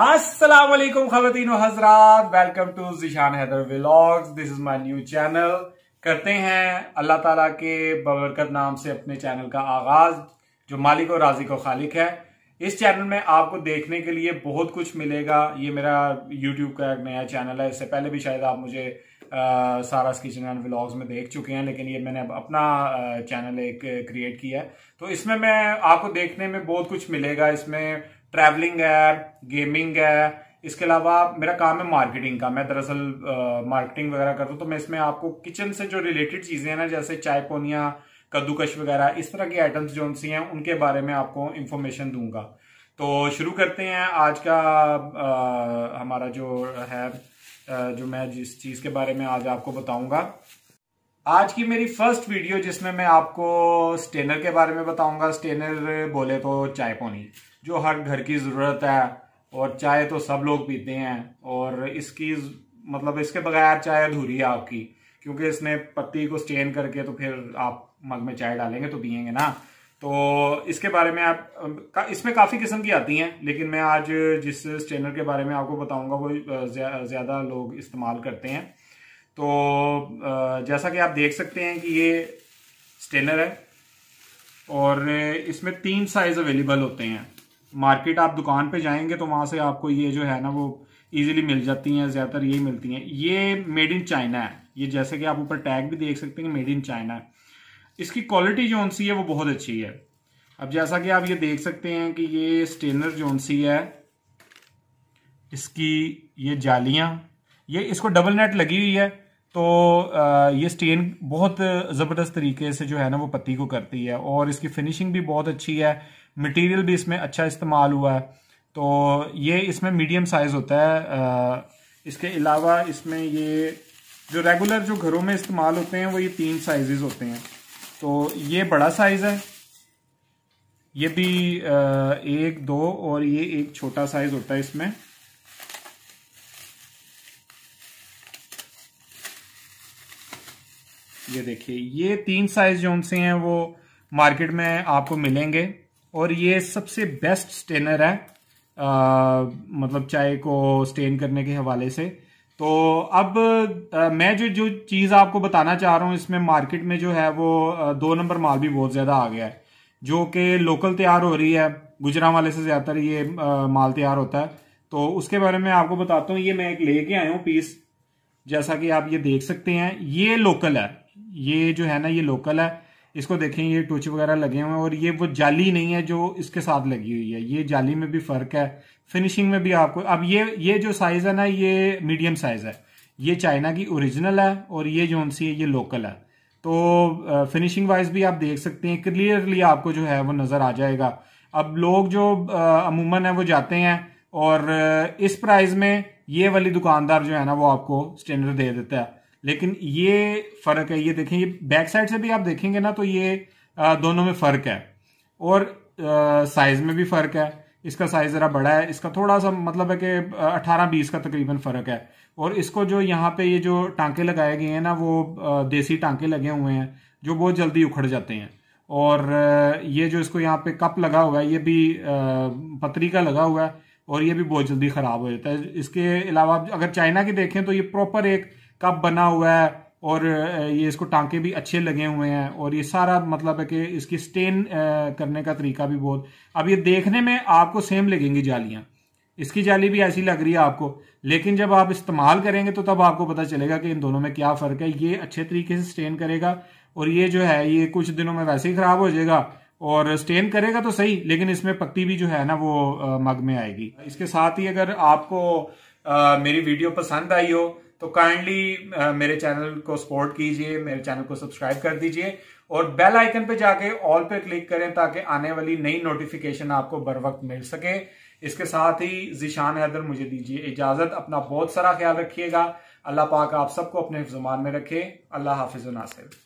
असलम खातिन हजरात welcome to Zeeshan Haider vlogs this is my new channel करते हैं अल्लाह ताला के बबरकत नाम से अपने चैनल का आगाज जो मालिक और राजी को खालिक है इस चैनल में आपको देखने के लिए बहुत कुछ मिलेगा ये मेरा यूट्यूब का एक नया चैनल है इससे पहले भी शायद आप मुझे आ, सारा किचन एंड व्लॉग्स में देख चुके हैं लेकिन ये मैंने अब अपना चैनल एक क्रिएट किया है तो इसमें मैं आपको देखने में बहुत कुछ मिलेगा इसमें ट्रैवलिंग है गेमिंग है इसके अलावा मेरा काम है मार्केटिंग का मैं दरअसल मार्केटिंग वगैरह करता हूँ तो मैं इसमें आपको किचन से जो रिलेटेड चीज़ें हैं ना जैसे चाय पोनिया कद्दूकश वगैरह इस तरह की आइटम्स जो सी हैं उनके बारे में आपको इन्फॉर्मेशन दूंगा तो शुरू करते हैं आज का आ, हमारा जो है जो मैं जिस चीज़ के बारे में आज आपको बताऊंगा आज की मेरी फर्स्ट वीडियो जिसमें मैं आपको स्टेनर के बारे में बताऊंगा स्टेनर बोले तो चाय पानी जो हर घर की ज़रूरत है और चाय तो सब लोग पीते हैं और इसकी मतलब इसके बगैर चाय अधूरी है आपकी क्योंकि इसने पत्ती को स्टेन करके तो फिर आप मग में चाय डालेंगे तो पियेंगे ना तो इसके बारे में आप का, इसमें काफ़ी किस्म की आती हैं लेकिन मैं आज जिस स्टेनर के बारे में आपको बताऊंगा वो ज़्यादा लोग इस्तेमाल करते हैं तो जैसा कि आप देख सकते हैं कि ये स्टेनर है और इसमें तीन साइज अवेलेबल होते हैं मार्केट आप दुकान पे जाएंगे तो वहाँ से आपको ये जो है ना वो इजीली मिल जाती हैं ज़्यादातर यही मिलती हैं ये मेड इन चाइना है ये जैसे कि आप ऊपर टैग भी देख सकते हैं मेड इन चाइना है इसकी क्वालिटी जो सी है वो बहुत अच्छी है अब जैसा कि आप ये देख सकते हैं कि ये स्टेनर जो सी है इसकी ये जालियाँ ये इसको डबल नेट लगी हुई है तो ये स्टेन बहुत ज़बरदस्त तरीके से जो है ना वो पत्ती को करती है और इसकी फिनिशिंग भी बहुत अच्छी है मटेरियल भी इसमें अच्छा इस्तेमाल हुआ है तो ये इसमें मीडियम साइज़ होता है इसके अलावा इसमें ये जो रेगुलर जो घरों में इस्तेमाल होते हैं वो ये तीन साइजेस होते हैं तो ये बड़ा साइज़ है ये भी एक दो और ये एक छोटा साइज़ होता है इसमें ये देखिए ये तीन साइज जोन से हैं वो मार्केट में आपको मिलेंगे और ये सबसे बेस्ट स्टेनर है आ, मतलब चाय को स्टेन करने के हवाले से तो अब आ, मैं जो जो चीज़ आपको बताना चाह रहा हूँ इसमें मार्केट में जो है वो आ, दो नंबर माल भी बहुत ज़्यादा आ गया है जो कि लोकल तैयार हो रही है गुजरा वाले से ज़्यादातर ये आ, माल तैयार होता है तो उसके बारे में आपको बताता हूँ ये मैं एक लेके आया हूँ पीस जैसा कि आप ये देख सकते हैं ये लोकल है ये जो है ना ये लोकल है इसको देखें ये टूच वगैरह लगे हुए हैं और ये वो जाली नहीं है जो इसके साथ लगी हुई है ये जाली में भी फर्क है फिनिशिंग में भी आपको अब ये ये जो साइज है ना ये मीडियम साइज है ये चाइना की ओरिजिनल है और ये जो सी है ये लोकल है तो फिनिशिंग वाइज भी आप देख सकते हैं क्लियरली आपको जो है वो नजर आ जाएगा अब लोग जो अमूमन है वो जाते हैं और इस प्राइस में ये वाली दुकानदार जो है ना वो आपको स्टैंडर्ड दे देता है लेकिन ये फर्क है ये देखें ये बैक साइड से भी आप देखेंगे ना तो ये दोनों में फर्क है और साइज में भी फर्क है इसका साइज जरा बड़ा है इसका थोड़ा सा मतलब है कि 18-20 का तकरीबन फर्क है और इसको जो यहाँ पे ये जो टांके लगाए गए हैं ना वो देसी टांके लगे हुए हैं जो बहुत जल्दी उखड़ जाते हैं और ये जो इसको यहाँ पे कप लगा हुआ है ये भी पतरी का लगा हुआ है और ये भी बहुत जल्दी खराब हो जाता है इसके अलावा अगर चाइना की देखें तो ये प्रॉपर एक कब बना हुआ है और ये इसको टांके भी अच्छे लगे हुए हैं और ये सारा मतलब है कि इसकी स्टेन करने का तरीका भी बहुत अब ये देखने में आपको सेम लगेंगी जालियां इसकी जाली भी ऐसी लग रही है आपको लेकिन जब आप इस्तेमाल करेंगे तो तब आपको पता चलेगा कि इन दोनों में क्या फ़र्क है ये अच्छे तरीके से स्टेन करेगा और ये जो है ये कुछ दिनों में वैसे ही ख़राब हो जाएगा और स्टेन करेगा तो सही लेकिन इसमें पत्ती भी जो है ना वो मग में आएगी इसके साथ ही अगर आपको आ, मेरी वीडियो पसंद आई हो तो काइंडली uh, मेरे चैनल को सपोर्ट कीजिए मेरे चैनल को सब्सक्राइब कर दीजिए और बेल आइकन पे जाके ऑल पे क्लिक करें ताकि आने वाली नई नोटिफिकेशन आपको बर वक्त मिल सके इसके साथ ही जिशान हैदर मुझे दीजिए इजाजत अपना बहुत सारा ख्याल रखिएगा अल्लाह पाक आप सबको अपने जुबान में रखे अल्लाह हाफिज नासिर